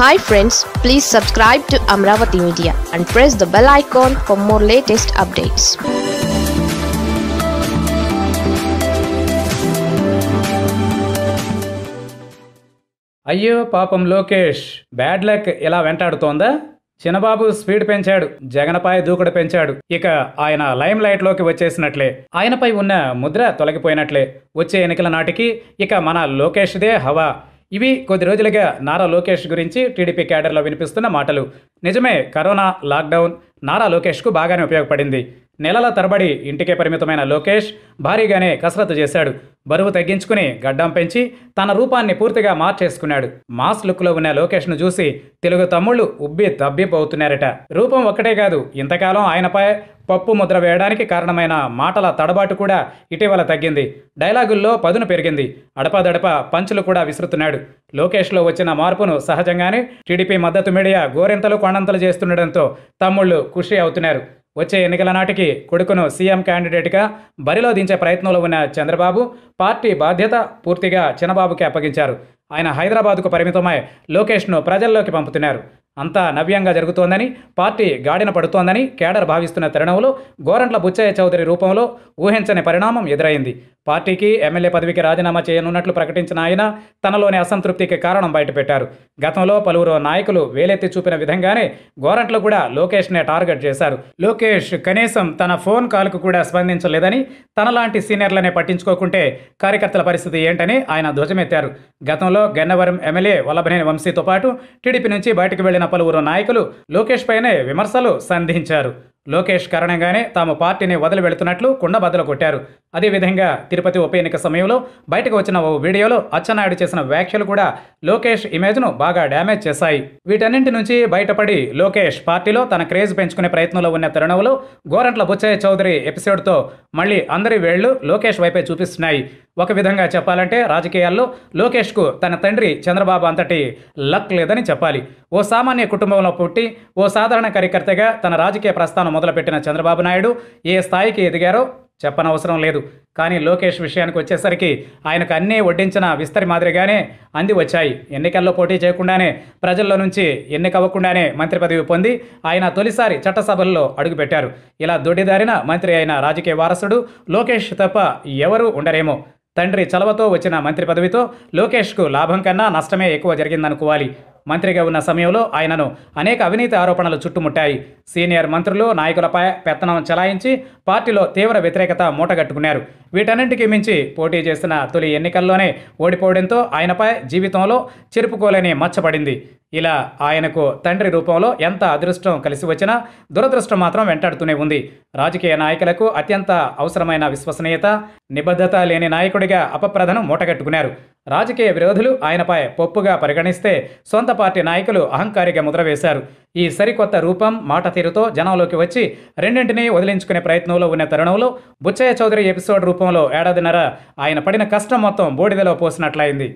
hi friends please subscribe to Amaravati media and press the bell icon for more latest updates అయ్యో పాపం Lokesh bad luck ఇలా వెంటాడుతోందా చిన్నబాబు speed పెంచాడు జగనపాయ దూకుడు పెంచాడు ఇక ఆయన లైమ్ లైట్లోకి వచ్చేసినట్లే ఆయనపై ఉన్న ముద్ర తొలగిపోయినట్లే వచ్చే ఎన్నికల నాటికి ఇక మన లోకేష్దే హవా ఇవి కొద్ది రోజులుగా నారా లోకేష్ గురించి టీడీపీ క్యాడర్లో వినిపిస్తున్న మాటలు నిజమే కరోనా లాక్డౌన్ నారా లోకేష్కు బాగానే ఉపయోగపడింది నెలల తరబడి ఇంటికే పరిమితమైన లోకేష్ భారీగానే కసరత్తు చేశాడు బరువు తగ్గించుకుని గడ్డం పెంచి తన రూపాన్ని పూర్తిగా మార్చేసుకున్నాడు మాస్ లుక్లో ఉన్న లోకేష్ను చూసి తెలుగు తమ్ముళ్ళు ఉబ్బి తబ్బిపోతున్నారట రూపం ఒక్కటే కాదు ఇంతకాలం ఆయనపై పప్పు ముద్ర వేయడానికి కారణమైన మాటల తడబాటు కూడా ఇటీవల తగ్గింది డైలాగుల్లో పదును పెరిగింది అడపదడప పంచులు కూడా విసురుతున్నాడు లోకేష్లో వచ్చిన మార్పును సహజంగానే టీడీపీ మద్దతు మీడియా గోరెంతలు కొండంతలు చేస్తుండడంతో తమ్ముళ్ళు ఖుషి అవుతున్నారు వచ్చే ఎన్నికల నాటికి కొడుకును సీఎం క్యాండిడేట్గా బరిలో దించే ప్రయత్నంలో ఉన్న చంద్రబాబు పార్టీ బాధ్యత పూర్తిగా చిన్నబాబుకి అప్పగించారు ఆయన హైదరాబాద్కు పరిమితమై లోకేష్ను ప్రజల్లోకి పంపుతున్నారు అంతా నవ్యంగా జరుగుతోందని పార్టీ గాడిన పడుతోందని కేడర్ భావిస్తున్న తరుణంలో గోరంట్ల బుచ్చయ్య చౌదరి రూపంలో ఊహించని పరిణామం ఎదురైంది పార్టీకి ఎమ్మెల్యే పదవికి రాజీనామా చేయనున్నట్లు ప్రకటించిన ఆయన తనలోని అసంతృప్తికి కారణం బయటపెట్టారు గతంలో పలువురు నాయకులు వేలెత్తి చూపిన విధంగానే గోరంట్లు కూడా లోకేష్నే టార్గెట్ చేశారు లోకేష్ కనీసం తన ఫోన్ కాల్కు కూడా స్పందించలేదని తనలాంటి సీనియర్లనే పట్టించుకోకుంటే కార్యకర్తల పరిస్థితి ఏంటని ఆయన ధ్వజమెత్తారు గతంలో గన్నవరం ఎమ్మెల్యే వల్లభనేని వంశీతో పాటు టీడీపీ నుంచి బయటకు వెళ్లిన పలువురు నాయకులు లోకేష్ పైనే విమర్శలు సంధించారు లోకేష్ కారణంగానే తాము పార్టీని వదిలి వెళుతున్నట్లు కుండబద్దలు కొట్టారు అదేవిధంగా తిరుపతి ఉప ఎన్నిక సమయంలో బయటకు వచ్చిన ఓ వీడియోలో అచ్చెన్నాయుడు చేసిన వ్యాఖ్యలు కూడా లోకేష్ ఇమేజ్ను బాగా డ్యామేజ్ చేశాయి వీటన్నింటి నుంచి బయటపడి లోకేష్ పార్టీలో తన క్రేజ్ పెంచుకునే ప్రయత్నంలో ఉన్న తరుణంలో గోరంట్ల బుచ్చయ్య చౌదరి ఎపిసోడ్తో మళ్ళీ అందరి వేళ్లు లోకేష్ వైపే చూపిస్తున్నాయి ఒక విధంగా చెప్పాలంటే రాజకీయాల్లో లోకేష్కు తన తండ్రి చంద్రబాబు అంతటి లక్ లేదని చెప్పాలి ఓ సామాన్య కుటుంబంలో పుట్టి ఓ సాధారణ కార్యకర్తగా తన రాజకీయ ప్రస్థానం మొదలుపెట్టిన చంద్రబాబు నాయుడు ఏ స్థాయికి ఎదిగారో చెప్పనవసరం లేదు కానీ లోకేష్ విషయానికి వచ్చేసరికి ఆయనకు అన్నీ వడ్డించిన విస్తరి మాదిరిగానే అంది వచ్చాయి ఎన్నికల్లో పోటీ చేయకుండానే ప్రజల్లో నుంచి ఎన్నిక అవ్వకుండానే మంత్రి పదవి పొంది ఆయన తొలిసారి చట్టసభల్లో అడుగుపెట్టారు ఇలా దొడ్డిదారిన మంత్రి అయిన రాజకీయ వారసుడు లోకేష్ తప్ప ఎవరూ ఉండరేమో తండ్రి చలవతో వచ్చిన మంత్రి పదవితో లోకేష్కు లాభం కన్నా నష్టమే ఎక్కువ జరిగిందనుకోవాలి మంత్రిగా ఉన్న సమయంలో ఆయనను అనేక అవినీతి ఆరోపణలు చుట్టుముట్టాయి సీనియర్ మంత్రులు నాయకులపై పెత్తనం చెలాయించి పార్టీలో తీవ్ర వ్యతిరేకత మూటగట్టుకున్నారు వీటన్నింటికి మించి పోటీ చేసిన తొలి ఎన్నికల్లోనే ఓడిపోవడంతో ఆయనపై జీవితంలో చెరుపుకోలేని మచ్చపడింది ఇలా ఆయనకు తండ్రి రూపంలో ఎంత అదృష్టం కలిసి వచ్చినా దురదృష్టం మాత్రం వెంటాడుతూనే ఉంది రాజకీయ నాయకులకు అత్యంత అవసరమైన విశ్వసనీయత నిబద్ధత లేని నాయకుడిగా అపప్రధను మూటగట్టుకున్నారు రాజకీయ విరోధులు ఆయనపై పొప్పుగా పరిగణిస్తే సొంత పార్టీ నాయకులు అహంకారిగా ముద్రవేశారు ఈ సరికొత్త రూపం మాట తీరుతో జనంలోకి వచ్చి రెండింటినీ వదిలించుకునే ప్రయత్నంలో ఉన్న తరుణంలో బుచ్చయ్య చౌదరి ఎపిసోడ్ రూపంలో ఏడాదిన్నర ఆయన పడిన కష్టం మొత్తం బూడిదలో పోసినట్లయింది